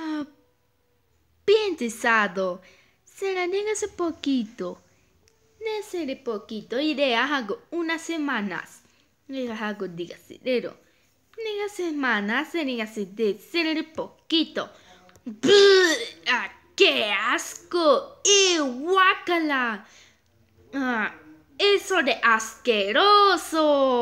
Ah, bien la Será hace poquito. de seré poquito. Iré a hago unas semanas. Iré a algo dígase, pero. Nega semanas, hace de ser poquito. Ah, ¡Qué asco! ¡Y guácala! Ah, ¡Eso de asqueroso!